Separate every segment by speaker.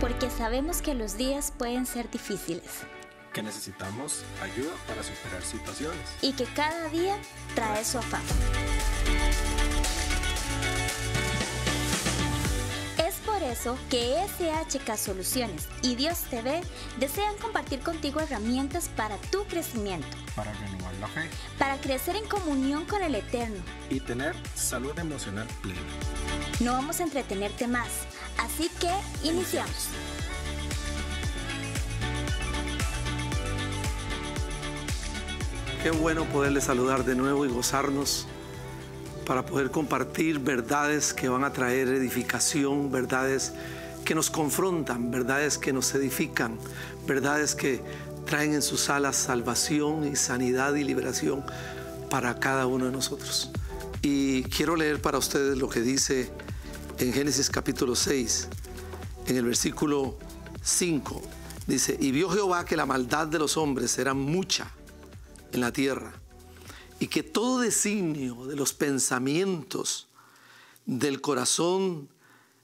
Speaker 1: porque sabemos que los días pueden ser difíciles. Que necesitamos ayuda para superar situaciones. Y que cada día trae su afán. Es por eso que SHK Soluciones y Dios TV desean compartir contigo herramientas para tu crecimiento. Para renovar la fe. Para crecer en comunión con el Eterno. Y tener salud emocional plena. No vamos a entretenerte más Así que iniciamos. Qué bueno poderles saludar de nuevo y gozarnos para poder compartir verdades que van a traer edificación, verdades que nos confrontan, verdades que nos edifican, verdades que traen en sus alas salvación y sanidad y liberación para cada uno de nosotros. Y quiero leer para ustedes lo que dice en Génesis capítulo 6, en el versículo 5. Dice, y vio Jehová que la maldad de los hombres era mucha en la tierra, y que todo designio de los pensamientos del corazón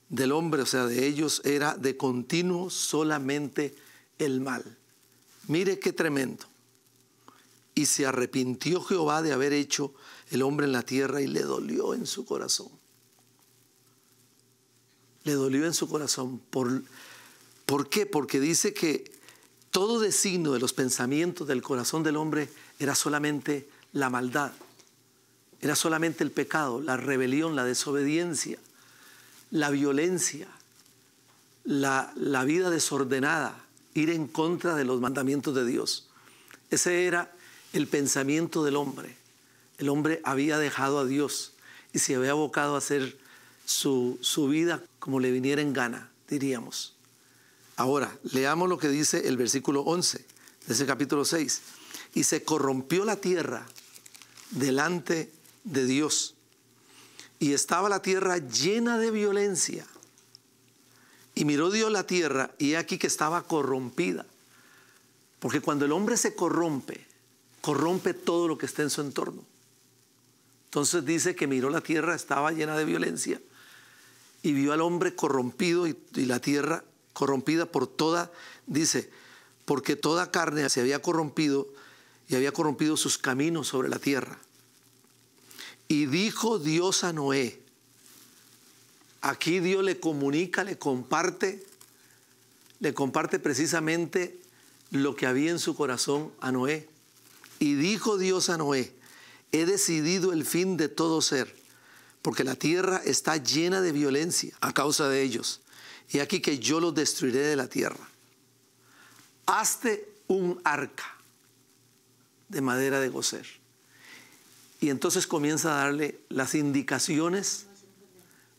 Speaker 1: del hombre, o sea, de ellos, era de continuo solamente el mal. Mire qué tremendo. Y se arrepintió Jehová de haber hecho el hombre en la tierra y le dolió en su corazón le dolió en su corazón. ¿Por, ¿Por qué? Porque dice que todo designo de los pensamientos del corazón del hombre era solamente la maldad, era solamente el pecado, la rebelión, la desobediencia, la violencia, la, la vida desordenada, ir en contra de los mandamientos de Dios. Ese era el pensamiento del hombre. El hombre había dejado a Dios y se había abocado a ser su, vida como le viniera en gana, diríamos. Ahora, leamos lo que dice el versículo 11 de ese capítulo 6. Y se corrompió la tierra delante de Dios. Y estaba la tierra llena de violencia. Y miró Dios la tierra y aquí que estaba corrompida. Porque cuando el hombre se corrompe, corrompe todo lo que está en su entorno. Entonces dice que miró la tierra, estaba llena de violencia y vio al hombre corrompido y, la tierra corrompida por toda, dice, porque toda carne se había corrompido y había corrompido sus caminos sobre la tierra. Y dijo Dios a Noé, aquí Dios le comunica, le comparte, le comparte precisamente lo que había en su corazón a Noé. Y dijo Dios a Noé, he decidido el fin de todo ser porque la tierra está llena de violencia a causa de ellos. Y aquí que yo los destruiré de la tierra. Hazte un arca de madera de gocer. Y entonces comienza a darle las indicaciones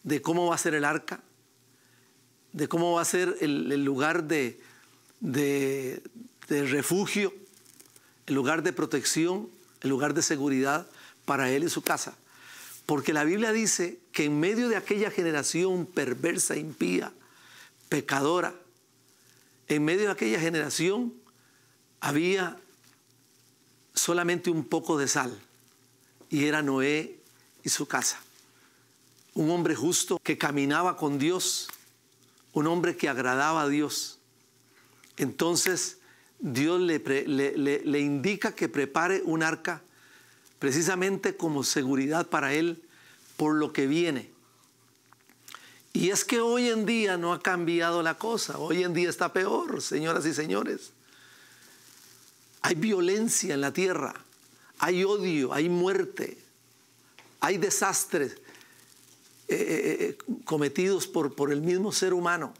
Speaker 1: de cómo va a ser el arca, de cómo va a ser el, lugar de, de refugio, el lugar de protección, el lugar de seguridad para él y su casa. Porque la Biblia dice que en medio de aquella generación perversa, impía, pecadora, en medio de aquella generación había solamente un poco de sal, y era Noé y su casa. Un hombre justo que caminaba con Dios, un hombre que agradaba a Dios. Entonces Dios le, le indica que prepare un arca precisamente como seguridad para él por lo que viene. Y es que hoy en día no ha cambiado la cosa, hoy en día está peor, señoras y señores. Hay violencia en la tierra, hay odio, hay muerte, hay desastres eh, eh, eh, cometidos por, por el mismo ser humano.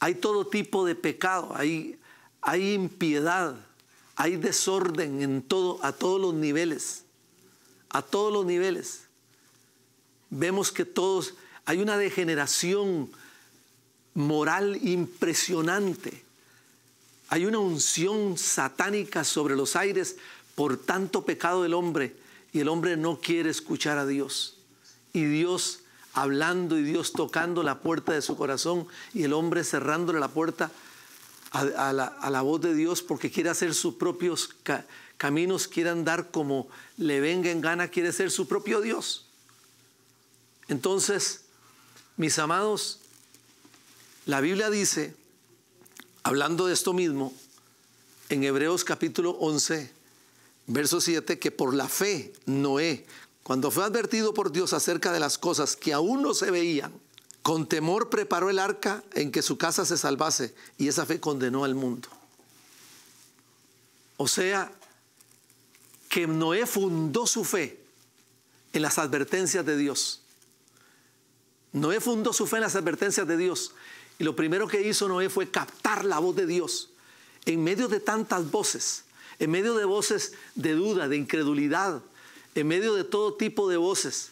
Speaker 1: Hay todo tipo de pecado, hay, hay impiedad hay desorden en todo, a todos los niveles. A todos los niveles. Vemos que todos, hay una degeneración moral impresionante. Hay una unción satánica sobre los aires por tanto pecado del hombre y el hombre no quiere escuchar a Dios. Y Dios hablando y Dios tocando la puerta de su corazón y el hombre cerrándole la puerta a, la, voz de Dios porque quiere hacer sus propios caminos, quiere andar como le venga en gana, quiere ser su propio Dios. Entonces, mis amados, la Biblia dice, hablando de esto mismo, en Hebreos capítulo 11, verso 7, que por la fe Noé, cuando fue advertido por Dios acerca de las cosas que aún no se veían, con temor preparó el arca en que su casa se salvase y esa fe condenó al mundo. O sea, que Noé fundó su fe en las advertencias de Dios. Noé fundó su fe en las advertencias de Dios. Y lo primero que hizo Noé fue captar la voz de Dios en medio de tantas voces, en medio de voces de duda, de incredulidad, en medio de todo tipo de voces,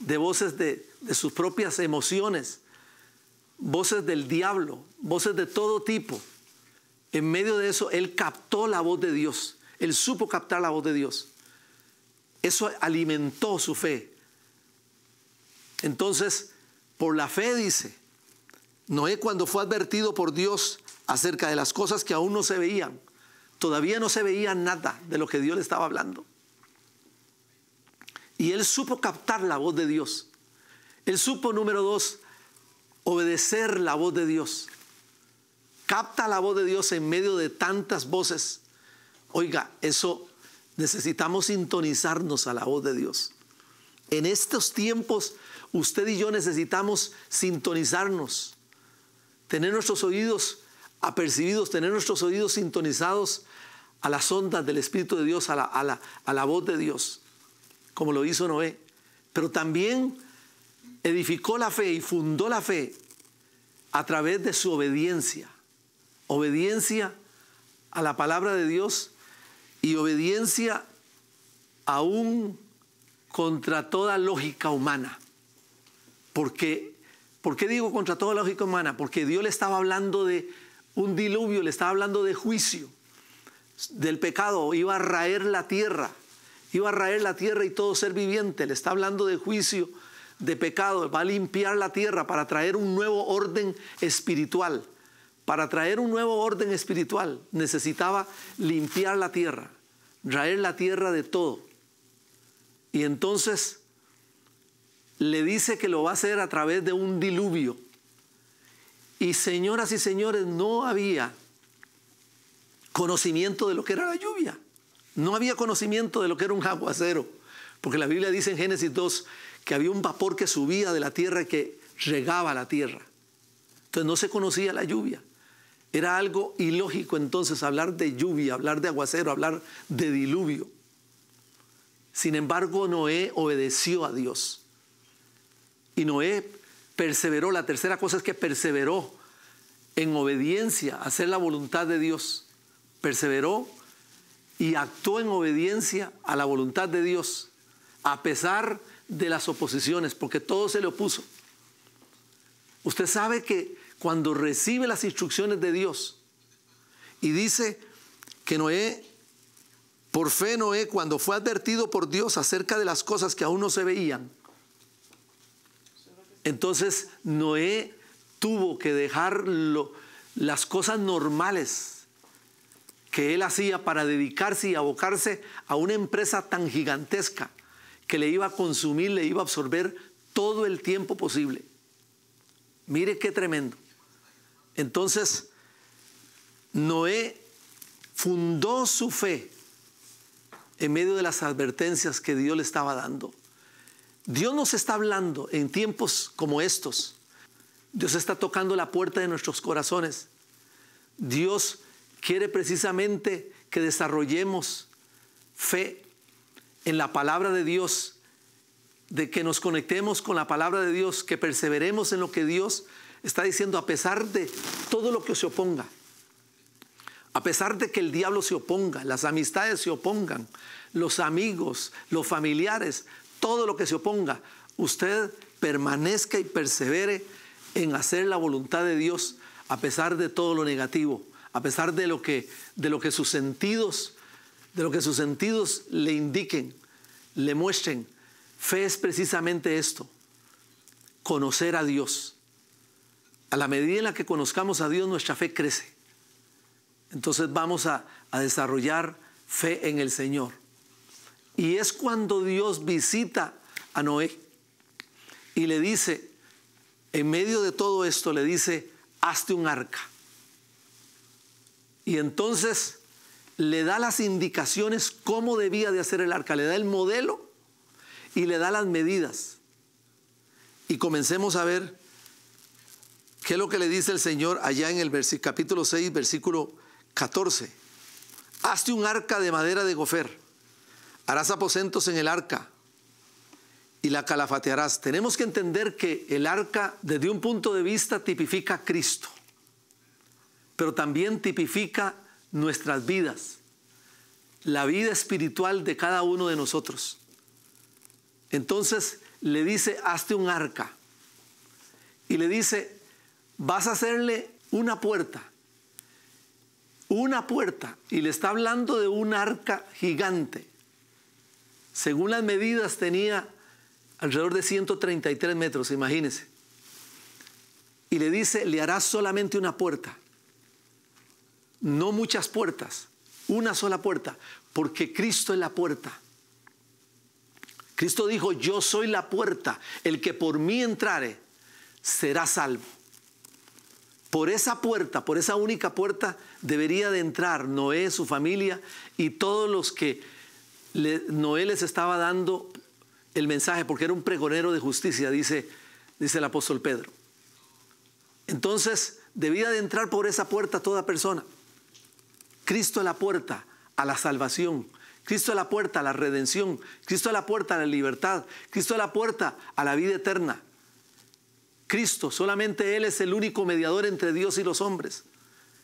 Speaker 1: de voces de de sus propias emociones, voces del diablo, voces de todo tipo. En medio de eso, él captó la voz de Dios, él supo captar la voz de Dios. Eso alimentó su fe. Entonces, por la fe dice, Noé cuando fue advertido por Dios acerca de las cosas que aún no se veían, todavía no se veía nada de lo que Dios le estaba hablando. Y él supo captar la voz de Dios. Él supo, número dos, obedecer la voz de Dios. Capta la voz de Dios en medio de tantas voces. Oiga, eso necesitamos sintonizarnos a la voz de Dios. En estos tiempos, usted y yo necesitamos sintonizarnos, tener nuestros oídos apercibidos, tener nuestros oídos sintonizados a las ondas del Espíritu de Dios, a la, a la voz de Dios, como lo hizo Noé. Pero también edificó la fe y fundó la fe a través de su obediencia. Obediencia a la palabra de Dios y obediencia aún contra toda lógica humana. Porque, ¿Por qué digo contra toda lógica humana? Porque Dios le estaba hablando de un diluvio, le estaba hablando de juicio, del pecado, iba a raer la tierra, iba a raer la tierra y todo ser viviente, le está hablando de juicio de pecado, va a limpiar la tierra para traer un nuevo orden espiritual. Para traer un nuevo orden espiritual necesitaba limpiar la tierra, traer la tierra de todo. Y entonces le dice que lo va a hacer a través de un diluvio. Y señoras y señores, no había conocimiento de lo que era la lluvia. No había conocimiento de lo que era un aguacero. Porque la Biblia dice en Génesis 2 que había un vapor que subía de la tierra y que regaba la tierra. Entonces no se conocía la lluvia. Era algo ilógico entonces hablar de lluvia, hablar de aguacero, hablar de diluvio. Sin embargo, Noé obedeció a Dios. Y Noé perseveró. La tercera cosa es que perseveró en obediencia, hacer la voluntad de Dios. Perseveró y actuó en obediencia a la voluntad de Dios, a pesar de de las oposiciones, porque todo se le opuso. Usted sabe que cuando recibe las instrucciones de Dios y dice que Noé, por fe Noé, cuando fue advertido por Dios acerca de las cosas que aún no se veían, entonces Noé tuvo que dejar las cosas normales que él hacía para dedicarse y abocarse a una empresa tan gigantesca que le iba a consumir, le iba a absorber todo el tiempo posible. Mire qué tremendo. Entonces, Noé fundó su fe en medio de las advertencias que Dios le estaba dando. Dios nos está hablando en tiempos como estos. Dios está tocando la puerta de nuestros corazones. Dios quiere precisamente que desarrollemos fe en la palabra de Dios, de que nos conectemos con la palabra de Dios, que perseveremos en lo que Dios está diciendo a pesar de todo lo que se oponga. A pesar de que el diablo se oponga, las amistades se opongan, los amigos, los familiares, todo lo que se oponga, usted permanezca y persevere en hacer la voluntad de Dios a pesar de todo lo negativo, a pesar de lo que, de lo que sus sentidos, de lo que sus sentidos le indiquen le muestren. Fe es precisamente esto, conocer a Dios. A la medida en la que conozcamos a Dios, nuestra fe crece. Entonces vamos a, a desarrollar fe en el Señor. Y es cuando Dios visita a Noé y le dice, en medio de todo esto, le dice, hazte un arca. Y entonces le da las indicaciones cómo debía de hacer el arca, le da el modelo y le da las medidas. Y comencemos a ver qué es lo que le dice el Señor allá en el capítulo 6, versículo 14. Hazte un arca de madera de gofer, harás aposentos en el arca y la calafatearás. Tenemos que entender que el arca desde un punto de vista tipifica a Cristo, pero también tipifica nuestras vidas, la vida espiritual de cada uno de nosotros. Entonces le dice, hazte un arca. Y le dice, vas a hacerle una puerta. Una puerta. Y le está hablando de un arca gigante. Según las medidas tenía alrededor de 133 metros, imagínense. Y le dice, le harás solamente una puerta no muchas puertas, una sola puerta, porque Cristo es la puerta. Cristo dijo, yo soy la puerta, el que por mí entrare será salvo. Por esa puerta, por esa única puerta, debería de entrar Noé, su familia y todos los que Noé les estaba dando el mensaje, porque era un pregonero de justicia, dice, dice el apóstol Pedro. Entonces, debía de entrar por esa puerta toda persona. Cristo es la puerta a la salvación. Cristo es la puerta a la redención. Cristo es la puerta a la libertad. Cristo es la puerta a la vida eterna. Cristo, solamente Él es el único mediador entre Dios y los hombres.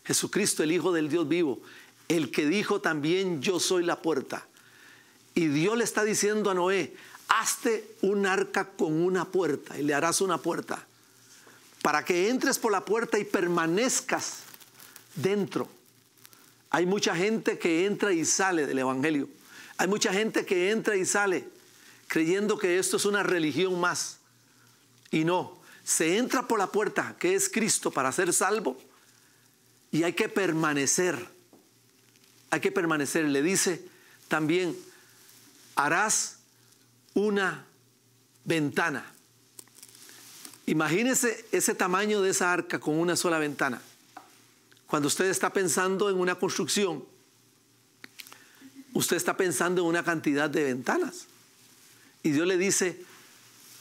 Speaker 1: Jesucristo, el Hijo del Dios vivo, el que dijo también yo soy la puerta. Y Dios le está diciendo a Noé, hazte un arca con una puerta y le harás una puerta para que entres por la puerta y permanezcas dentro. Hay mucha gente que entra y sale del Evangelio. Hay mucha gente que entra y sale creyendo que esto es una religión más. Y no, se entra por la puerta que es Cristo para ser salvo y hay que permanecer. Hay que permanecer. Le dice también, harás una ventana. Imagínese ese tamaño de esa arca con una sola ventana. Cuando usted está pensando en una construcción, usted está pensando en una cantidad de ventanas. Y Dios le dice,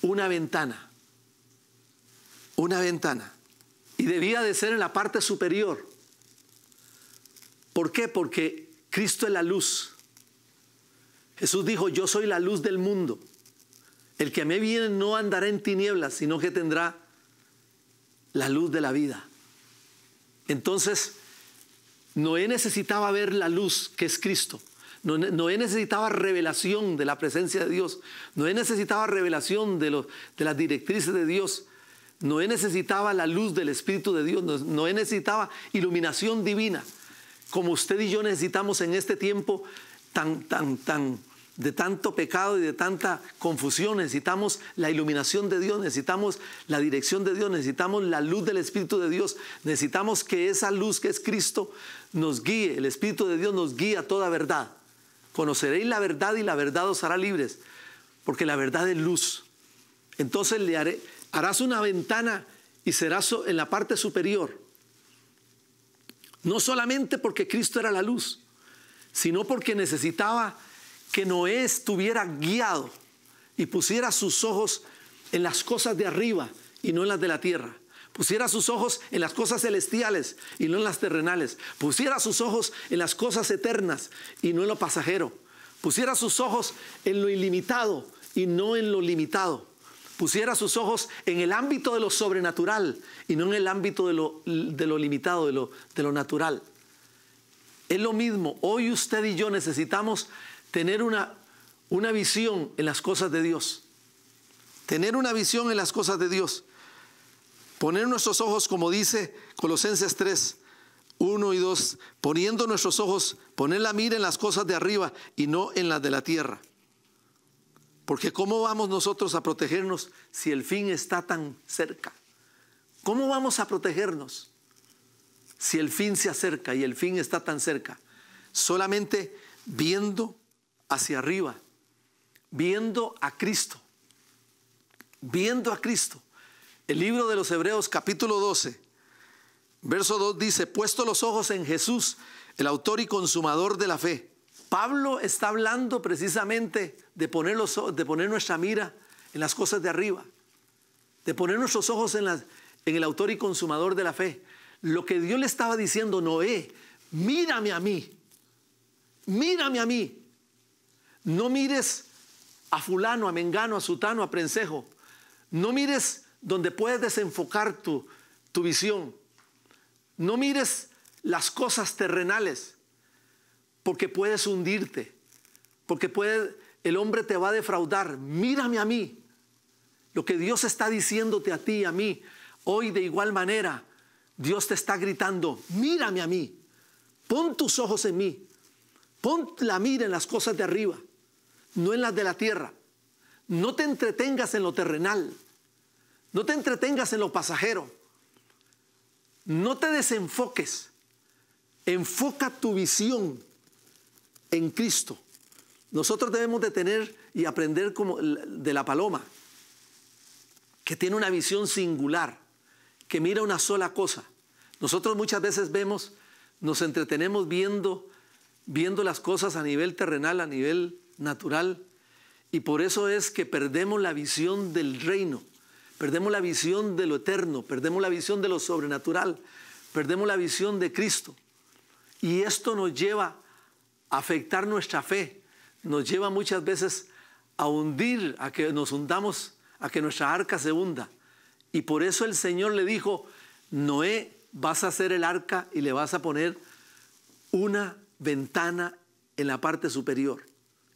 Speaker 1: una ventana, una ventana. Y debía de ser en la parte superior. ¿Por qué? Porque Cristo es la luz. Jesús dijo, yo soy la luz del mundo. El que me viene no andará en tinieblas, sino que tendrá la luz de la vida. Entonces, Noé necesitaba ver la luz que es Cristo. no he necesitaba revelación de la presencia de Dios. no he necesitaba revelación de, las directrices de Dios. no he necesitaba la luz del Espíritu de Dios. no he necesitaba iluminación divina, como usted y yo necesitamos en este tiempo tan, tan, tan, de tanto pecado y de tanta confusión, necesitamos la iluminación de Dios, necesitamos la dirección de Dios, necesitamos la luz del Espíritu de Dios, necesitamos que esa luz que es Cristo nos guíe, el Espíritu de Dios nos guía a toda verdad. Conoceréis la verdad y la verdad os hará libres, porque la verdad es luz. Entonces le haré, harás una ventana y serás en la parte superior. No solamente porque Cristo era la luz, sino porque necesitaba que Noé estuviera guiado y pusiera sus ojos en las cosas de arriba y no en las de la tierra. Pusiera sus ojos en las cosas celestiales y no en las terrenales. Pusiera sus ojos en las cosas eternas y no en lo pasajero. Pusiera sus ojos en lo ilimitado y no en lo limitado. Pusiera sus ojos en el ámbito de lo sobrenatural y no en el ámbito de lo, de lo limitado, de lo, de lo natural. Es lo mismo, hoy usted y yo necesitamos tener una, una visión en las cosas de Dios. Tener una visión en las cosas de Dios. Poner nuestros ojos, como dice Colosenses 3, 1 y 2, poniendo nuestros ojos, poner la mira en las cosas de arriba y no en las de la tierra. Porque ¿cómo vamos nosotros a protegernos si el fin está tan cerca? ¿Cómo vamos a protegernos si el fin se acerca y el fin está tan cerca? Solamente viendo hacia arriba, viendo a Cristo, viendo a Cristo. El libro de los Hebreos capítulo 12, verso 2 dice, puesto los ojos en Jesús, el autor y consumador de la fe. Pablo está hablando precisamente de poner, los, de poner nuestra mira en las cosas de arriba, de poner nuestros ojos en, en el autor y consumador de la fe. Lo que Dios le estaba diciendo, Noé, mírame a mí, mírame a mí, no mires a fulano, a mengano, a sutano, a prensejo. No mires donde puedes desenfocar tu, visión. No mires las cosas terrenales, porque puedes hundirte, porque puede, el hombre te va a defraudar. Mírame a mí. Lo que Dios está diciéndote a ti, y a mí, hoy de igual manera, Dios te está gritando, mírame a mí, pon tus ojos en mí, pon la mira en las cosas de arriba no en las de la tierra. No te entretengas en lo terrenal. No te entretengas en lo pasajero. No te desenfoques. Enfoca tu visión en Cristo. Nosotros debemos de tener y aprender como de la paloma, que tiene una visión singular, que mira una sola cosa. Nosotros muchas veces vemos, nos entretenemos viendo, viendo las cosas a nivel terrenal, a nivel natural. Y por eso es que perdemos la visión del reino, perdemos la visión de lo eterno, perdemos la visión de lo sobrenatural, perdemos la visión de Cristo. Y esto nos lleva a afectar nuestra fe, nos lleva muchas veces a hundir, a que nos hundamos, a que nuestra arca se hunda. Y por eso el Señor le dijo, Noé, vas a hacer el arca y le vas a poner una ventana en la parte superior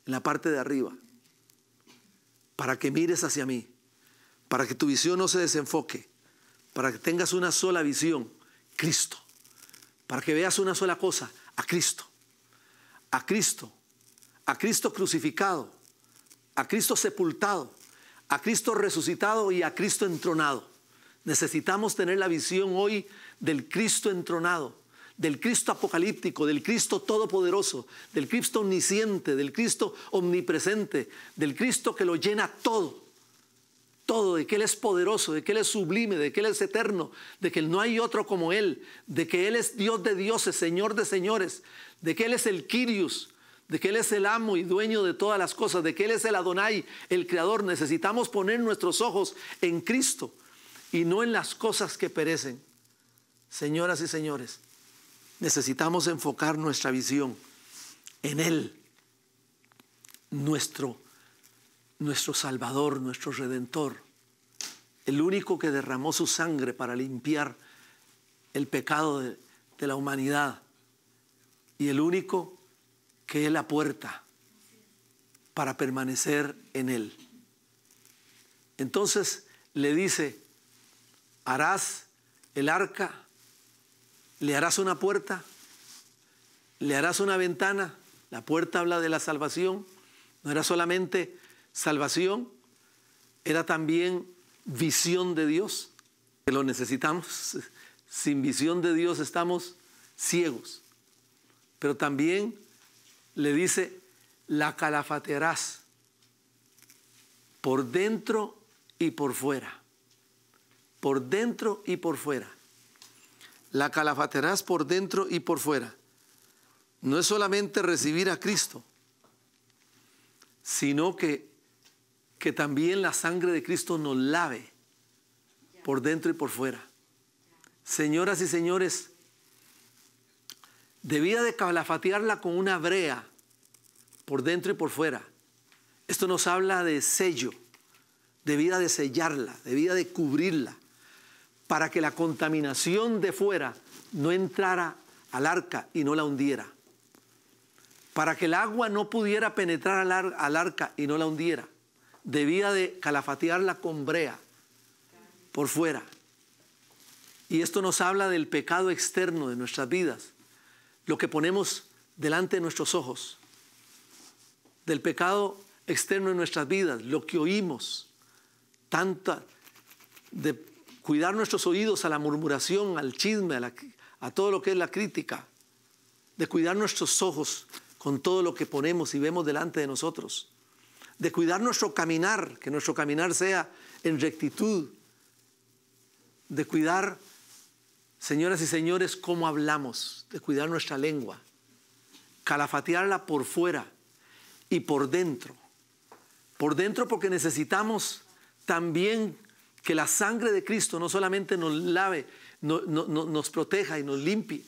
Speaker 1: en la parte de arriba, para que mires hacia mí, para que tu visión no se desenfoque, para que tengas una sola visión, Cristo, para que veas una sola cosa, a Cristo, a Cristo, a Cristo crucificado, a Cristo sepultado, a Cristo resucitado y a Cristo entronado. Necesitamos tener la visión hoy del Cristo entronado del Cristo apocalíptico, del Cristo todopoderoso, del Cristo omnisciente, del Cristo omnipresente, del Cristo que lo llena todo, todo, de que Él es poderoso, de que Él es sublime, de que Él es eterno, de que no hay otro como Él, de que Él es Dios de dioses, Señor de señores, de que Él es el Kyrios, de que Él es el amo y dueño de todas las cosas, de que Él es el Adonai, el Creador. Necesitamos poner nuestros ojos en Cristo y no en las cosas que perecen. Señoras y señores, necesitamos enfocar nuestra visión en Él, nuestro, nuestro Salvador, nuestro Redentor, el único que derramó su sangre para limpiar el pecado de la humanidad y el único que es la puerta para permanecer en Él. Entonces le dice, harás el arca le harás una puerta, le harás una ventana. La puerta habla de la salvación. No era solamente salvación, era también visión de Dios, que lo necesitamos. Sin visión de Dios estamos ciegos. Pero también le dice, la calafatearás por dentro y por fuera. Por dentro y por fuera. La calafaterás por dentro y por fuera. No es solamente recibir a Cristo, sino que, que también la sangre de Cristo nos lave por dentro y por fuera. Señoras y señores, debía de calafatearla con una brea por dentro y por fuera. Esto nos habla de sello, debida de sellarla, debida de cubrirla para que la contaminación de fuera no entrara al arca y no la hundiera, para que el agua no pudiera penetrar al, arca y no la hundiera, debía de calafatear la combrea por fuera. Y esto nos habla del pecado externo de nuestras vidas, lo que ponemos delante de nuestros ojos, del pecado externo de nuestras vidas, lo que oímos, tanta de cuidar nuestros oídos a la murmuración, al chisme, a, todo lo que es la crítica, de cuidar nuestros ojos con todo lo que ponemos y vemos delante de nosotros, de cuidar nuestro caminar, que nuestro caminar sea en rectitud, de cuidar, señoras y señores, cómo hablamos, de cuidar nuestra lengua, calafatearla por fuera y por dentro. Por dentro porque necesitamos también que la sangre de Cristo no solamente nos lave, nos proteja y nos limpie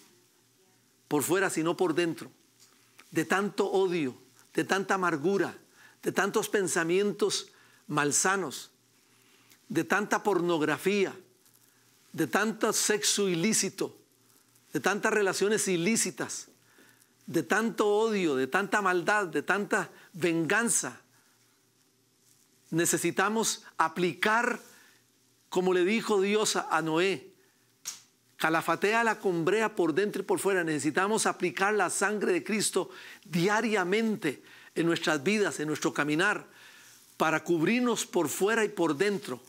Speaker 1: por fuera, sino por dentro, de tanto odio, de tanta amargura, de tantos pensamientos malsanos, de tanta pornografía, de tanto sexo ilícito, de tantas relaciones ilícitas, de tanto odio, de tanta maldad, de tanta venganza. Necesitamos aplicar como le dijo Dios a Noé, calafatea la combrea por dentro y por fuera. Necesitamos aplicar la sangre de Cristo diariamente en nuestras vidas, en nuestro caminar, para cubrirnos por fuera y por dentro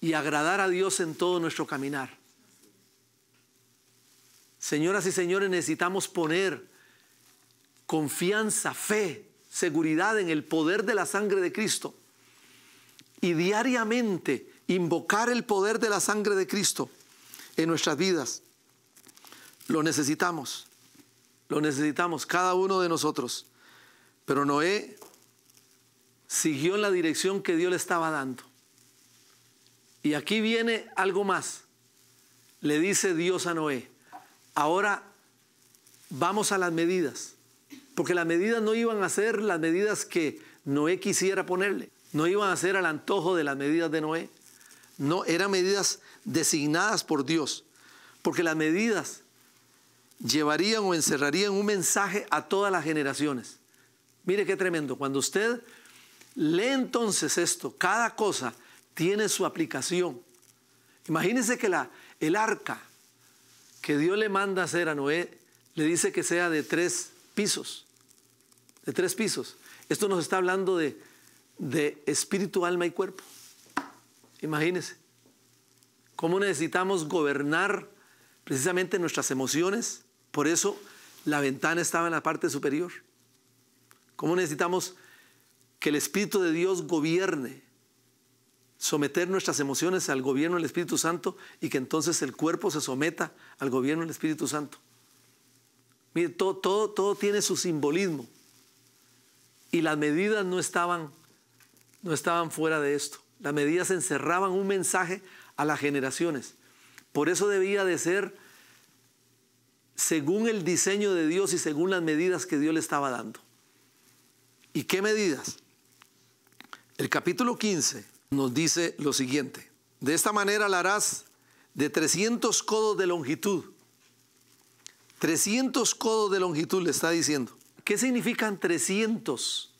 Speaker 1: y agradar a Dios en todo nuestro caminar. Señoras y señores, necesitamos poner confianza, fe, seguridad en el poder de la sangre de Cristo y diariamente invocar el poder de la sangre de Cristo en nuestras vidas. Lo necesitamos, lo necesitamos cada uno de nosotros. Pero Noé siguió en la dirección que Dios le estaba dando. Y aquí viene algo más. Le dice Dios a Noé, ahora vamos a las medidas, porque las medidas no iban a ser las medidas que Noé quisiera ponerle, no iban a ser al antojo de las medidas de Noé. No, eran medidas designadas por Dios, porque las medidas llevarían o encerrarían un mensaje a todas las generaciones. Mire qué tremendo, cuando usted lee entonces esto, cada cosa tiene su aplicación. imagínese que el arca que Dios le manda a hacer a Noé, le dice que sea de tres pisos, de tres pisos. Esto nos está hablando de espíritu, alma y cuerpo. Imagínense cómo necesitamos gobernar precisamente nuestras emociones. Por eso la ventana estaba en la parte superior. Cómo necesitamos que el Espíritu de Dios gobierne, someter nuestras emociones al gobierno del Espíritu Santo y que entonces el cuerpo se someta al gobierno del Espíritu Santo. Mire, todo, todo, todo tiene su simbolismo y las medidas no estaban, no estaban fuera de esto. Las medidas encerraban un mensaje a las generaciones. Por eso debía de ser según el diseño de Dios y según las medidas que Dios le estaba dando. ¿Y qué medidas? El capítulo 15 nos dice lo siguiente. De esta manera la harás de 300 codos de longitud. 300 codos de longitud le está diciendo. ¿Qué significan 300?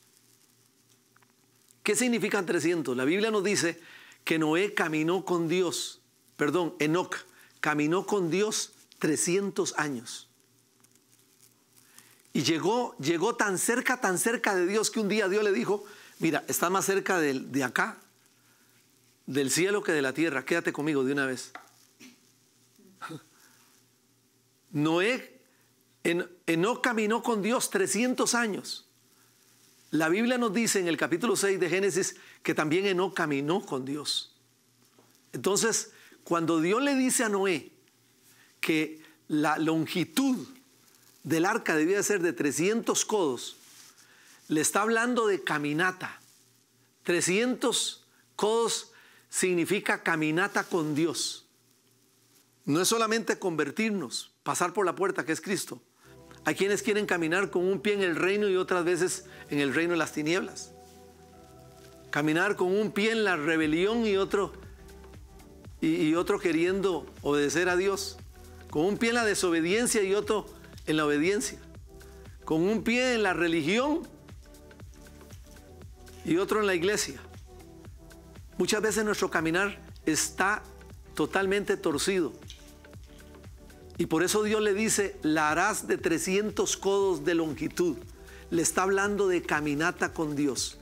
Speaker 1: ¿Qué significan 300? La Biblia nos dice que Noé caminó con Dios, perdón, Enoch caminó con Dios 300 años. Y llegó, llegó tan cerca, tan cerca de Dios que un día Dios le dijo, mira, está más cerca de, acá, del cielo que de la tierra, quédate conmigo de una vez. Noé, en, Enoch caminó con Dios 300 años. La Biblia nos dice en el capítulo 6 de Génesis que también Eno caminó con Dios. Entonces, cuando Dios le dice a Noé que la longitud del arca debía ser de 300 codos, le está hablando de caminata. 300 codos significa caminata con Dios. No es solamente convertirnos, pasar por la puerta que es Cristo, hay quienes quieren caminar con un pie en el reino y otras veces en el reino de las tinieblas. Caminar con un pie en la rebelión y otro, y otro queriendo obedecer a Dios. Con un pie en la desobediencia y otro en la obediencia. Con un pie en la religión y otro en la iglesia. Muchas veces nuestro caminar está totalmente torcido. Y por eso Dios le dice, la harás de 300 codos de longitud. Le está hablando de caminata con Dios,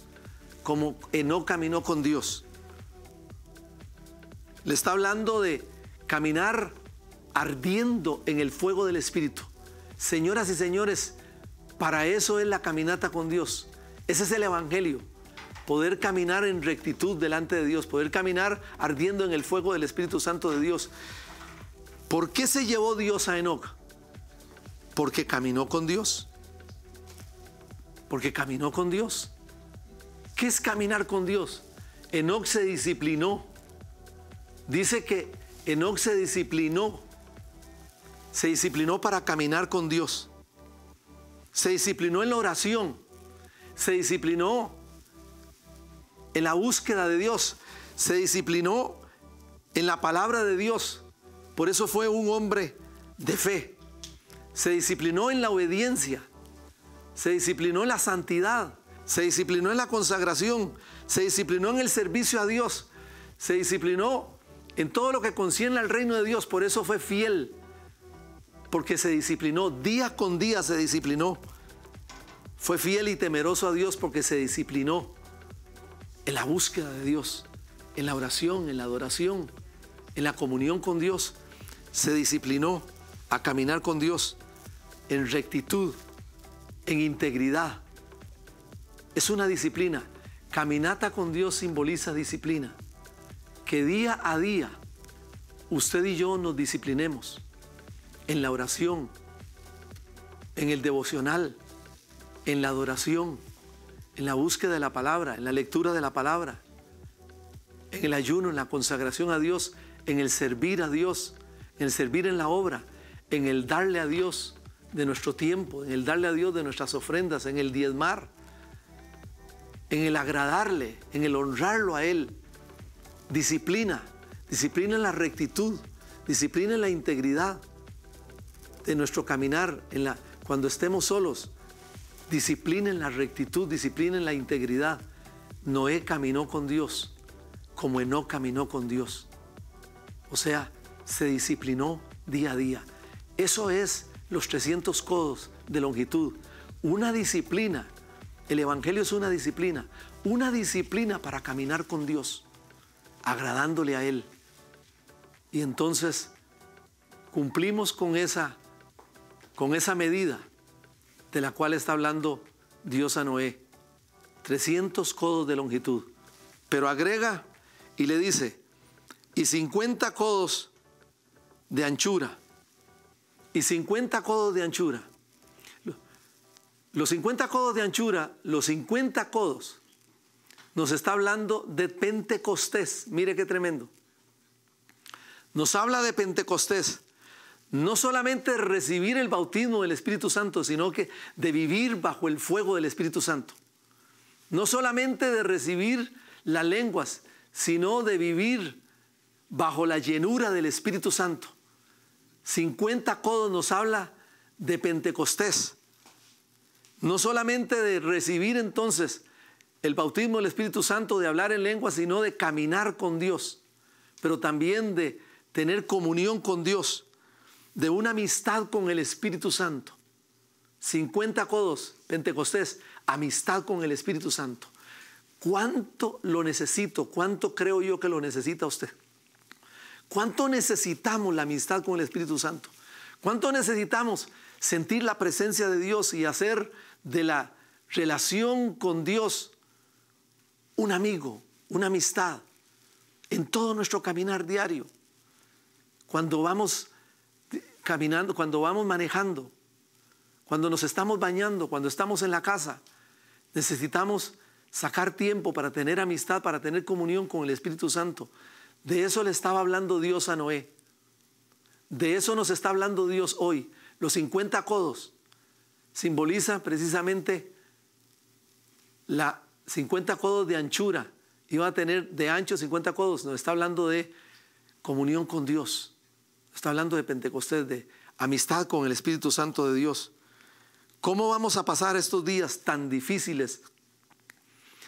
Speaker 1: como Eno caminó con Dios. Le está hablando de caminar ardiendo en el fuego del Espíritu. Señoras y señores, para eso es la caminata con Dios. Ese es el Evangelio. Poder caminar en rectitud delante de Dios, poder caminar ardiendo en el fuego del Espíritu Santo de Dios. ¿Por qué se llevó Dios a Enoch? Porque caminó con Dios. Porque caminó con Dios. ¿Qué es caminar con Dios? Enoch se disciplinó. Dice que Enoch se disciplinó. Se disciplinó para caminar con Dios. Se disciplinó en la oración. Se disciplinó en la búsqueda de Dios. Se disciplinó en la palabra de Dios por eso fue un hombre de fe. Se disciplinó en la obediencia, se disciplinó en la santidad, se disciplinó en la consagración, se disciplinó en el servicio a Dios, se disciplinó en todo lo que concierne al reino de Dios. Por eso fue fiel, porque se disciplinó, día con día se disciplinó. Fue fiel y temeroso a Dios porque se disciplinó en la búsqueda de Dios, en la oración, en la adoración, en la comunión con Dios se disciplinó a caminar con Dios en rectitud, en integridad. Es una disciplina. Caminata con Dios simboliza disciplina. Que día a día usted y yo nos disciplinemos en la oración, en el devocional, en la adoración, en la búsqueda de la palabra, en la lectura de la palabra, en el ayuno, en la consagración a Dios, en el servir a Dios, en el servir en la obra, en el darle a Dios de nuestro tiempo, en el darle a Dios de nuestras ofrendas, en el diezmar, en el agradarle, en el honrarlo a Él. Disciplina, disciplina en la rectitud, disciplina en la integridad de nuestro caminar, en la, cuando estemos solos. Disciplina en la rectitud, disciplina en la integridad. Noé caminó con Dios como Enoch caminó con Dios. O sea, se disciplinó día a día. Eso es los 300 codos de longitud. Una disciplina. El Evangelio es una disciplina. Una disciplina para caminar con Dios, agradándole a Él. Y entonces cumplimos con esa, con esa medida de la cual está hablando Dios a Noé. 300 codos de longitud. Pero agrega y le dice, y 50 codos de anchura y 50 codos de anchura. Los 50 codos de anchura, los 50 codos, nos está hablando de Pentecostés. Mire qué tremendo. Nos habla de Pentecostés. No solamente recibir el bautismo del Espíritu Santo, sino que de vivir bajo el fuego del Espíritu Santo. No solamente de recibir las lenguas, sino de vivir bajo la llenura del Espíritu Santo. 50 codos nos habla de Pentecostés. No solamente de recibir entonces el bautismo del Espíritu Santo, de hablar en lengua, sino de caminar con Dios, pero también de tener comunión con Dios, de una amistad con el Espíritu Santo. 50 codos, Pentecostés, amistad con el Espíritu Santo. ¿Cuánto lo necesito? ¿Cuánto creo yo que lo necesita usted? ¿Cuánto necesitamos la amistad con el Espíritu Santo? ¿Cuánto necesitamos sentir la presencia de Dios y hacer de la relación con Dios un amigo, una amistad en todo nuestro caminar diario? Cuando vamos caminando, cuando vamos manejando, cuando nos estamos bañando, cuando estamos en la casa, necesitamos sacar tiempo para tener amistad, para tener comunión con el Espíritu Santo, de eso le estaba hablando Dios a Noé. De eso nos está hablando Dios hoy. Los 50 codos simboliza precisamente la 50 codos de anchura. Iba a tener de ancho 50 codos. Nos está hablando de comunión con Dios. Está hablando de Pentecostés, de amistad con el Espíritu Santo de Dios. ¿Cómo vamos a pasar estos días tan difíciles,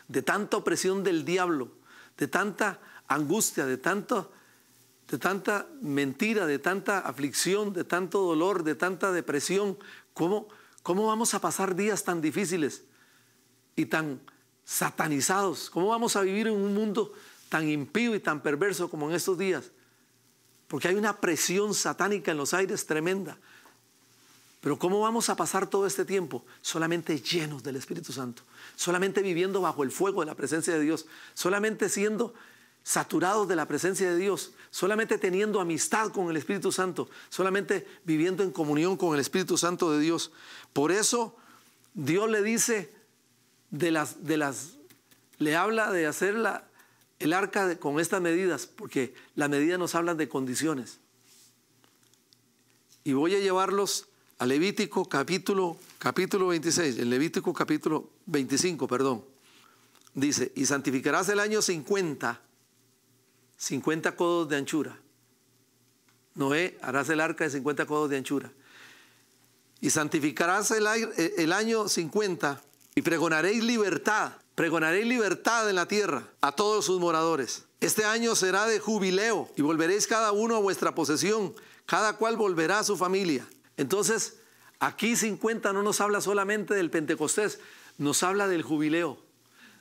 Speaker 1: de tanta opresión del diablo, de tanta angustia, de, de tanta mentira, de tanta aflicción, de tanto dolor, de tanta depresión. ¿Cómo, cómo vamos a pasar días tan difíciles y tan satanizados? ¿Cómo vamos a vivir en un mundo tan impío y tan perverso como en estos días? Porque hay una presión satánica en los aires tremenda. Pero ¿cómo vamos a pasar todo este tiempo? Solamente llenos del Espíritu Santo, solamente viviendo bajo el fuego de la presencia de Dios, solamente siendo saturados de la presencia de Dios, solamente teniendo amistad con el Espíritu Santo, solamente viviendo en comunión con el Espíritu Santo de Dios. Por eso Dios le dice de las, de las le habla de hacer el arca con estas medidas, porque las medidas nos hablan de condiciones. Y voy a llevarlos a Levítico capítulo, capítulo 26, el Levítico capítulo 25, perdón. Dice, y santificarás el año 50 50 codos de anchura. Noé, harás el arca de 50 codos de anchura. Y santificarás el, eh, año 50 y pregonaréis libertad. Pregonaréis libertad en la tierra a todos sus moradores. Este año será de jubileo y volveréis cada uno a vuestra posesión, cada cual volverá a su familia. Entonces, aquí 50 no nos habla solamente del Pentecostés, nos habla del jubileo,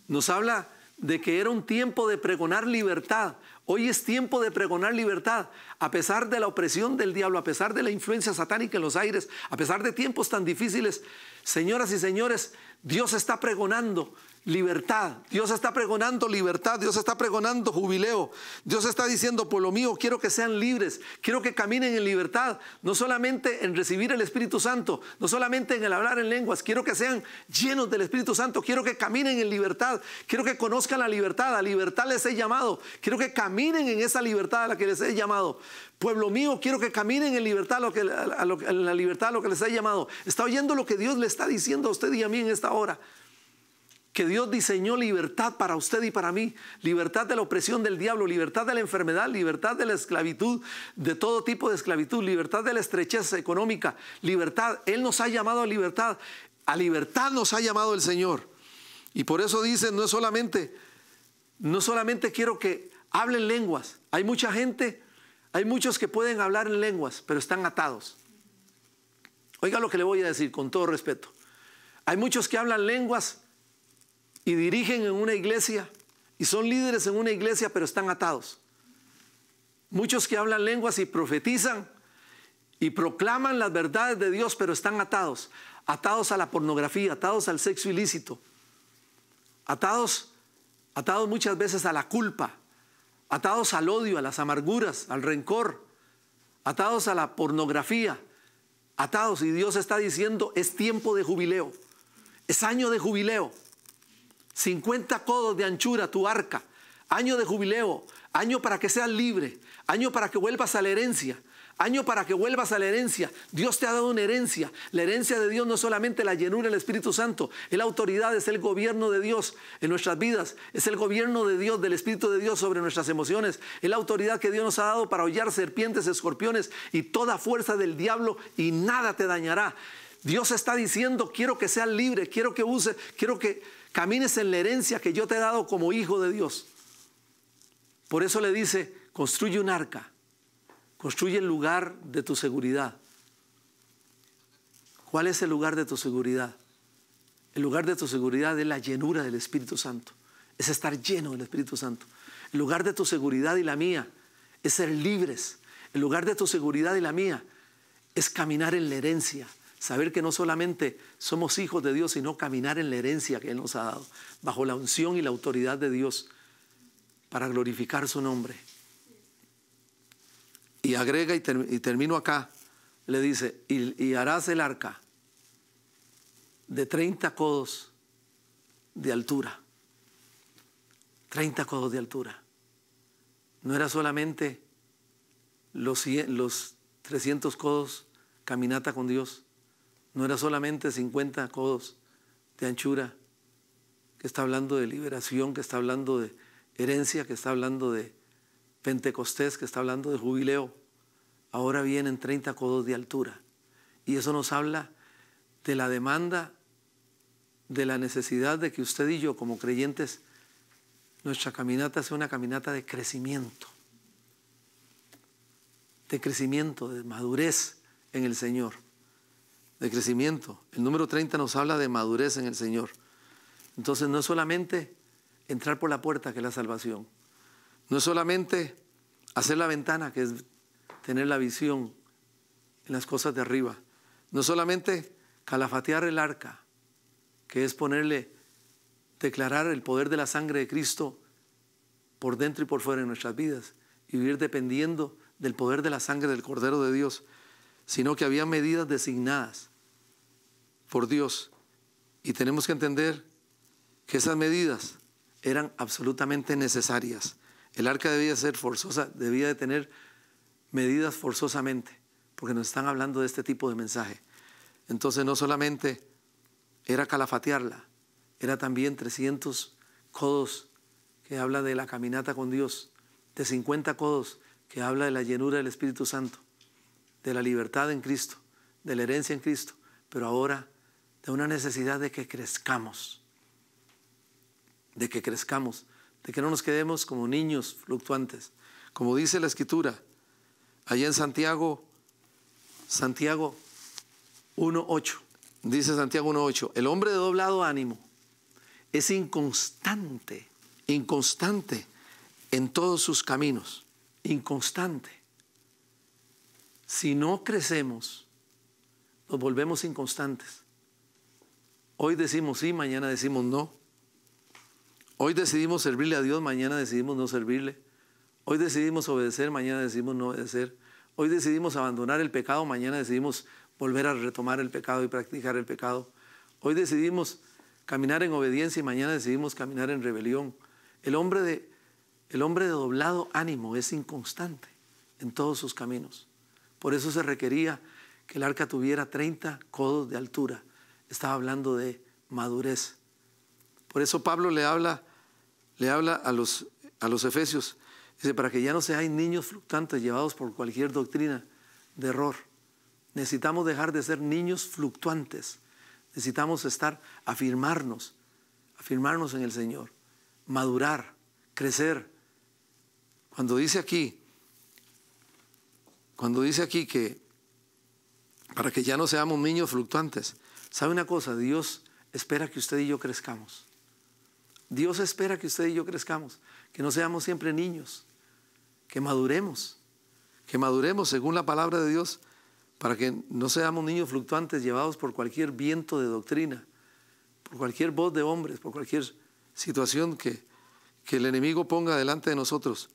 Speaker 1: nos habla de que era un tiempo de pregonar libertad. Hoy es tiempo de pregonar libertad, a pesar de la opresión del diablo, a pesar de la influencia satánica en los aires, a pesar de tiempos tan difíciles. Señoras y señores, Dios está pregonando libertad. Dios está pregonando libertad, Dios está pregonando jubileo. Dios está diciendo, por lo mío, quiero que sean libres, quiero que caminen en libertad, no solamente en recibir el Espíritu Santo, no solamente en el hablar en lenguas, quiero que sean llenos del Espíritu Santo, quiero que caminen en libertad, quiero que conozcan la libertad, a libertad les he llamado, quiero que caminen en esa libertad a la que les he llamado. Pueblo mío, quiero que caminen en libertad a que, la libertad a lo que les he llamado. Está oyendo lo que Dios le está diciendo a usted y a mí en esta hora que Dios diseñó libertad para usted y para mí, libertad de la opresión del diablo, libertad de la enfermedad, libertad de la esclavitud, de todo tipo de esclavitud, libertad de la estrecheza económica, libertad. Él nos ha llamado a libertad, a libertad nos ha llamado el Señor. Y por eso dice, no solamente, no solamente quiero que hablen lenguas, hay mucha gente, hay muchos que pueden hablar en lenguas, pero están atados. Oiga lo que le voy a decir con todo respeto. Hay muchos que hablan lenguas, y dirigen en una iglesia y son líderes en una iglesia, pero están atados. Muchos que hablan lenguas y profetizan y proclaman las verdades de Dios, pero están atados. Atados a la pornografía, atados al sexo ilícito, atados, atados muchas veces a la culpa, atados al odio, a las amarguras, al rencor, atados a la pornografía, atados. Y Dios está diciendo, es tiempo de jubileo, es año de jubileo. 50 codos de anchura tu arca, año de jubileo, año para que seas libre, año para que vuelvas a la herencia, año para que vuelvas a la herencia. Dios te ha dado una herencia. La herencia de Dios no es solamente la llenura del Espíritu Santo, es la autoridad, es el gobierno de Dios en nuestras vidas, es el gobierno de Dios, del Espíritu de Dios sobre nuestras emociones, es la autoridad que Dios nos ha dado para hollar serpientes, escorpiones y toda fuerza del diablo y nada te dañará. Dios está diciendo, quiero que seas libre, quiero que uses, quiero que camines en la herencia que yo te he dado como hijo de Dios. Por eso le dice, construye un arca, construye el lugar de tu seguridad. ¿Cuál es el lugar de tu seguridad? El lugar de tu seguridad es la llenura del Espíritu Santo, es estar lleno del Espíritu Santo. El lugar de tu seguridad y la mía es ser libres. El lugar de tu seguridad y la mía es caminar en la herencia, Saber que no solamente somos hijos de Dios, sino caminar en la herencia que Él nos ha dado, bajo la unción y la autoridad de Dios, para glorificar su nombre. Y agrega y, termino acá, le dice, y, harás el arca de 30 codos de altura. 30 codos de altura. No era solamente los, los 300 codos caminata con Dios, no era solamente 50 codos de anchura, que está hablando de liberación, que está hablando de herencia, que está hablando de Pentecostés, que está hablando de jubileo. Ahora vienen 30 codos de altura. Y eso nos habla de la demanda, de la necesidad de que usted y yo como creyentes, nuestra caminata sea una caminata de crecimiento, de crecimiento, de madurez en el Señor de crecimiento. El número 30 nos habla de madurez en el Señor. Entonces no es solamente entrar por la puerta que es la salvación. No es solamente hacer la ventana que es tener la visión en las cosas de arriba. No es solamente calafatear el arca, que es ponerle, declarar el poder de la sangre de Cristo por dentro y por fuera en nuestras vidas y vivir dependiendo del poder de la sangre del Cordero de Dios, sino que había medidas designadas por Dios. Y tenemos que entender que esas medidas eran absolutamente necesarias. El arca debía ser forzosa, debía de tener medidas forzosamente, porque nos están hablando de este tipo de mensaje. Entonces no solamente era calafatearla, era también 300 codos que habla de la caminata con Dios, de 50 codos que habla de la llenura del Espíritu Santo, de la libertad en Cristo, de la herencia en Cristo, pero ahora de una necesidad de que crezcamos, de que crezcamos, de que no nos quedemos como niños fluctuantes. Como dice la escritura, allá en Santiago, Santiago 1.8, dice Santiago 1.8, el hombre de doblado ánimo es inconstante, inconstante en todos sus caminos, inconstante. Si no crecemos, nos volvemos inconstantes. Hoy decimos sí, mañana decimos no. Hoy decidimos servirle a Dios, mañana decidimos no servirle. Hoy decidimos obedecer, mañana decidimos no obedecer. Hoy decidimos abandonar el pecado, mañana decidimos volver a retomar el pecado y practicar el pecado. Hoy decidimos caminar en obediencia y mañana decidimos caminar en rebelión. El hombre de, el hombre de doblado ánimo es inconstante en todos sus caminos. Por eso se requería que el arca tuviera 30 codos de altura estaba hablando de madurez. Por eso Pablo le habla, le habla a, los, a los efesios. Dice, para que ya no sean niños fluctuantes llevados por cualquier doctrina de error. Necesitamos dejar de ser niños fluctuantes. Necesitamos estar, afirmarnos, afirmarnos en el Señor, madurar, crecer. Cuando dice aquí, cuando dice aquí que para que ya no seamos niños fluctuantes, ¿Sabe una cosa? Dios espera que usted y yo crezcamos. Dios espera que usted y yo crezcamos, que no seamos siempre niños, que maduremos, que maduremos según la palabra de Dios, para que no seamos niños fluctuantes llevados por cualquier viento de doctrina, por cualquier voz de hombres, por cualquier situación que, que el enemigo ponga delante de nosotros.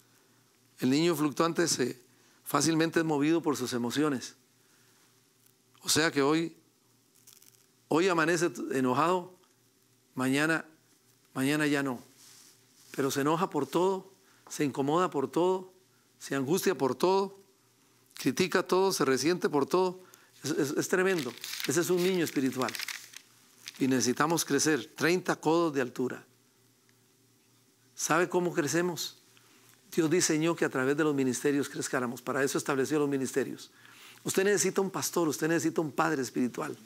Speaker 1: El niño fluctuante se, fácilmente es movido por sus emociones. O sea que hoy Hoy amanece enojado, mañana, mañana ya no. Pero se enoja por todo, se incomoda por todo, se angustia por todo, critica todo, se resiente por todo. Es, es tremendo. Ese es un niño espiritual. Y necesitamos crecer 30 codos de altura. ¿Sabe cómo crecemos? Dios diseñó que a través de los ministerios crezcáramos. Para eso estableció los ministerios. Usted necesita un pastor, usted necesita un padre espiritual.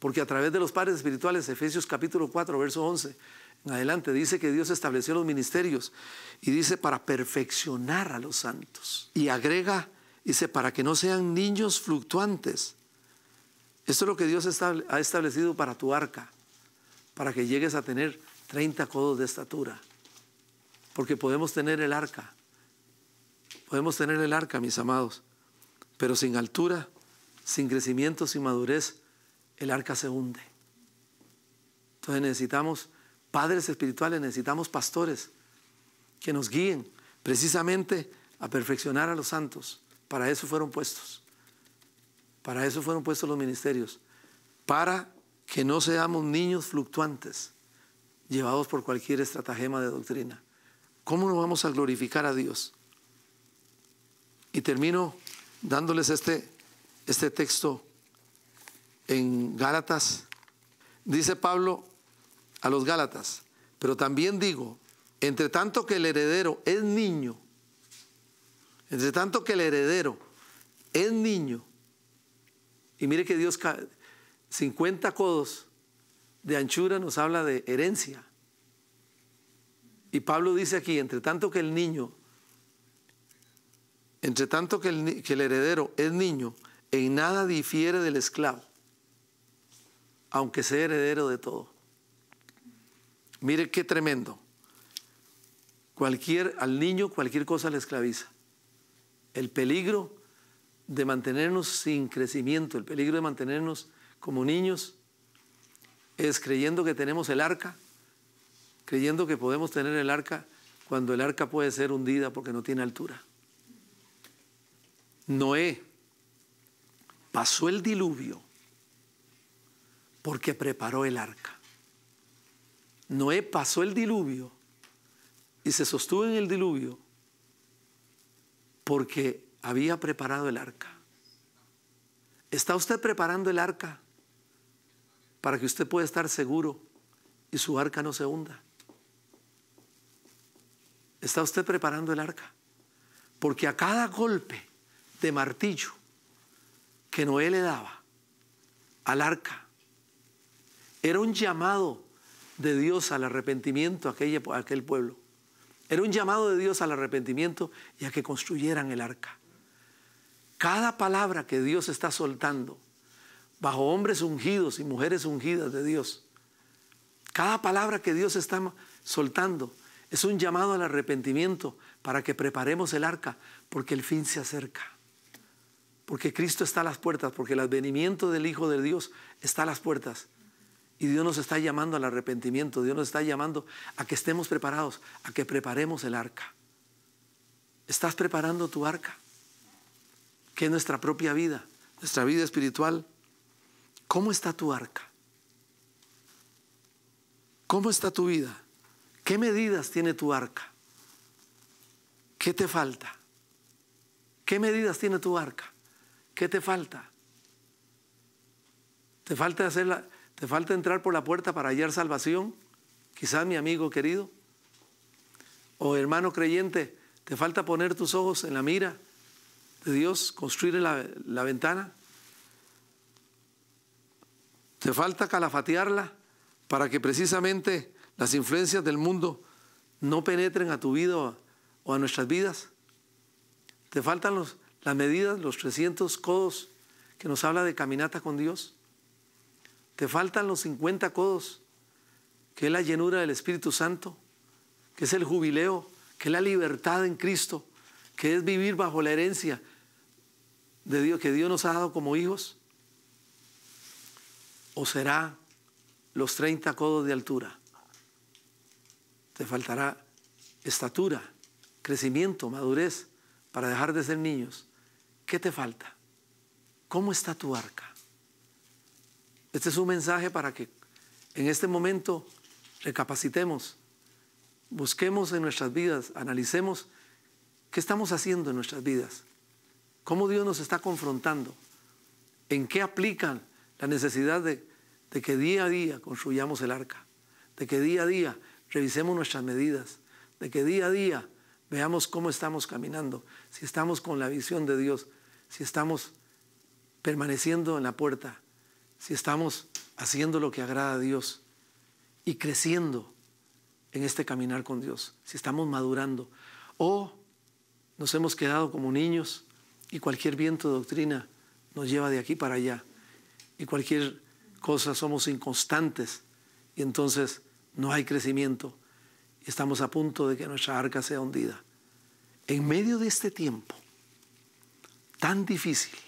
Speaker 1: Porque a través de los padres espirituales, Efesios capítulo 4, verso 11, en adelante dice que Dios estableció los ministerios y dice para perfeccionar a los santos. Y agrega, dice, para que no sean niños fluctuantes. Esto es lo que Dios ha establecido para tu arca, para que llegues a tener 30 codos de estatura. Porque podemos tener el arca, podemos tener el arca, mis amados, pero sin altura, sin crecimiento, sin madurez, el arca se hunde. Entonces necesitamos padres espirituales, necesitamos pastores que nos guíen precisamente a perfeccionar a los santos. Para eso fueron puestos. Para eso fueron puestos los ministerios. Para que no seamos niños fluctuantes, llevados por cualquier estratagema de doctrina. ¿Cómo no vamos a glorificar a Dios? Y termino dándoles este, este texto en Gálatas, dice Pablo a los Gálatas, pero también digo, entre tanto que el heredero es niño, entre tanto que el heredero es niño, y mire que Dios, 50 codos de anchura nos habla de herencia. Y Pablo dice aquí, entre tanto que el niño, entre tanto que el, que el heredero es niño, en nada difiere del esclavo aunque sea heredero de todo. Mire qué tremendo. Cualquier, al niño cualquier cosa le esclaviza. El peligro de mantenernos sin crecimiento, el peligro de mantenernos como niños, es creyendo que tenemos el arca, creyendo que podemos tener el arca cuando el arca puede ser hundida porque no tiene altura. Noé pasó el diluvio porque preparó el arca. Noé pasó el diluvio y se sostuvo en el diluvio porque había preparado el arca. ¿Está usted preparando el arca para que usted pueda estar seguro y su arca no se hunda? ¿Está usted preparando el arca? Porque a cada golpe de martillo que Noé le daba al arca, era un llamado de Dios al arrepentimiento a, aquella, aquel pueblo. Era un llamado de Dios al arrepentimiento y a que construyeran el arca. Cada palabra que Dios está soltando bajo hombres ungidos y mujeres ungidas de Dios, cada palabra que Dios está soltando es un llamado al arrepentimiento para que preparemos el arca porque el fin se acerca. Porque Cristo está a las puertas, porque el advenimiento del Hijo de Dios está a las puertas. Y Dios nos está llamando al arrepentimiento, Dios nos está llamando a que estemos preparados, a que preparemos el arca. ¿Estás preparando tu arca? Que es nuestra propia vida, nuestra vida espiritual. ¿Cómo está tu arca? ¿Cómo está tu vida? ¿Qué medidas tiene tu arca? ¿Qué te falta? ¿Qué medidas tiene tu arca? ¿Qué te falta? ¿Te falta hacer la, ¿Te falta entrar por la puerta para hallar salvación? Quizás mi amigo querido. O hermano creyente, ¿te falta poner tus ojos en la mira de Dios, construir la, ventana? ¿Te falta calafatearla para que precisamente las influencias del mundo no penetren a tu vida o a nuestras vidas? ¿Te faltan los, las medidas, los 300 codos que nos habla de caminata con Dios? Te faltan los 50 codos, que es la llenura del Espíritu Santo, que es el jubileo, que es la libertad en Cristo, que es vivir bajo la herencia de Dios que Dios nos ha dado como hijos. O será los 30 codos de altura. Te faltará estatura, crecimiento, madurez para dejar de ser niños. ¿Qué te falta? ¿Cómo está tu arca? Este es un mensaje para que en este momento recapacitemos, busquemos en nuestras vidas, analicemos qué estamos haciendo en nuestras vidas, cómo Dios nos está confrontando, en qué aplican la necesidad de, que día a día construyamos el arca, de que día a día revisemos nuestras medidas, de que día a día veamos cómo estamos caminando, si estamos con la visión de Dios, si estamos permaneciendo en la puerta, si estamos haciendo lo que agrada a Dios y creciendo en este caminar con Dios, si estamos madurando o nos hemos quedado como niños y cualquier viento de doctrina nos lleva de aquí para allá y cualquier cosa somos inconstantes y entonces no hay crecimiento y estamos a punto de que nuestra arca sea hundida. En medio de este tiempo tan difícil,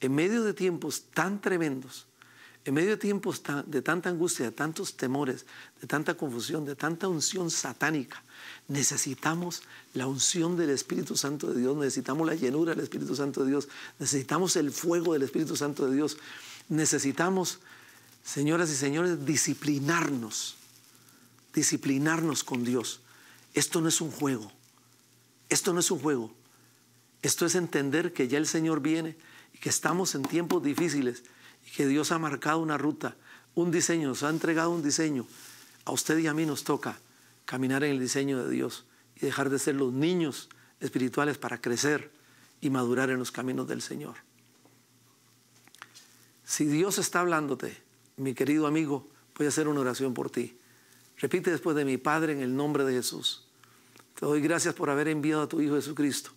Speaker 1: en medio de tiempos tan tremendos, en medio de tiempos de tanta angustia, de tantos temores, de tanta confusión, de tanta unción satánica, necesitamos la unción del Espíritu Santo de Dios, necesitamos la llenura del Espíritu Santo de Dios, necesitamos el fuego del Espíritu Santo de Dios, necesitamos, señoras y señores, disciplinarnos, disciplinarnos con Dios. Esto no es un juego, esto no es un juego, esto es entender que ya el Señor viene y que estamos en tiempos difíciles que Dios ha marcado una ruta, un diseño, nos ha entregado un diseño. A usted y a mí nos toca caminar en el diseño de Dios y dejar de ser los niños espirituales para crecer y madurar en los caminos del Señor. Si Dios está hablándote, mi querido amigo, voy a hacer una oración por ti. Repite después de mi Padre en el nombre de Jesús. Te doy gracias por haber enviado a tu Hijo Jesucristo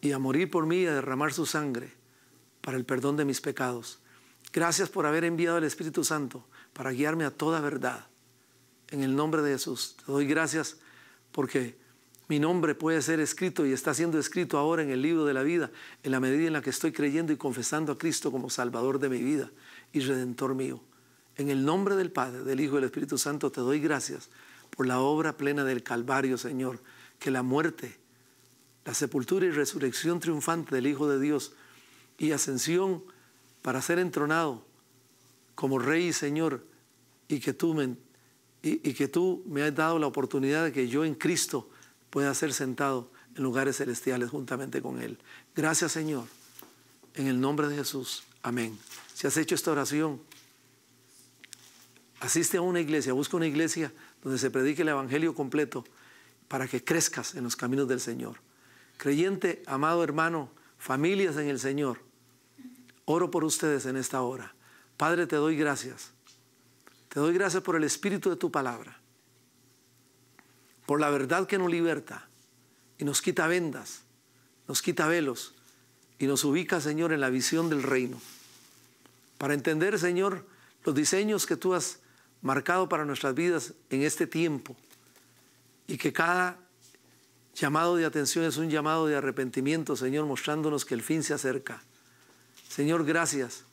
Speaker 1: y a morir por mí y a derramar su sangre para el perdón de mis pecados. Gracias por haber enviado al Espíritu Santo para guiarme a toda verdad. En el nombre de Jesús, te doy gracias porque mi nombre puede ser escrito y está siendo escrito ahora en el libro de la vida, en la medida en la que estoy creyendo y confesando a Cristo como Salvador de mi vida y Redentor mío. En el nombre del Padre, del Hijo y del Espíritu Santo, te doy gracias por la obra plena del Calvario, Señor, que la muerte, la sepultura y resurrección triunfante del Hijo de Dios, y ascensión para ser entronado como Rey y Señor y que tú me, has dado la oportunidad de que yo en Cristo pueda ser sentado en lugares celestiales juntamente con Él. Gracias Señor, en el nombre de Jesús. Amén. Si has hecho esta oración, asiste a una iglesia, busca una iglesia donde se predique el Evangelio completo para que crezcas en los caminos del Señor. Creyente, amado hermano, familias en el Señor, Oro por ustedes en esta hora. Padre, te doy gracias. Te doy gracias por el espíritu de tu palabra, por la verdad que nos liberta y nos quita vendas, nos quita velos y nos ubica, Señor, en la visión del reino. Para entender, Señor, los diseños que tú has marcado para nuestras vidas en este tiempo y que cada llamado de atención es un llamado de arrepentimiento, Señor, mostrándonos que el fin se acerca Señor, gracias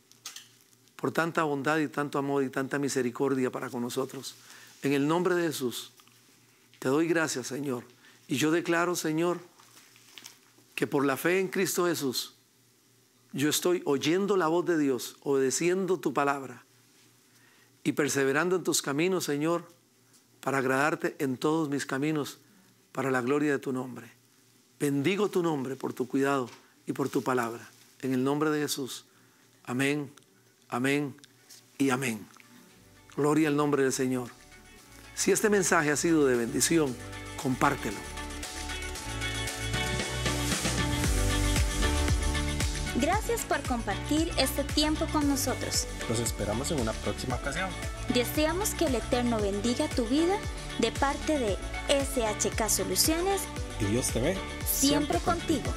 Speaker 1: por tanta bondad y tanto amor y tanta misericordia para con nosotros. En el nombre de Jesús, te doy gracias, Señor. Y yo declaro, Señor, que por la fe en Cristo Jesús, yo estoy oyendo la voz de Dios, obedeciendo tu palabra y perseverando en tus caminos, Señor, para agradarte en todos mis caminos, para la gloria de tu nombre. Bendigo tu nombre por tu cuidado y por tu palabra en el nombre de Jesús. Amén, amén y amén. Gloria al nombre del Señor. Si este mensaje ha sido de bendición, compártelo. Gracias por compartir este tiempo con nosotros. Los esperamos en una próxima ocasión. Deseamos que el Eterno bendiga tu vida de parte de SHK Soluciones. Y Dios te ve. Siempre, contigo.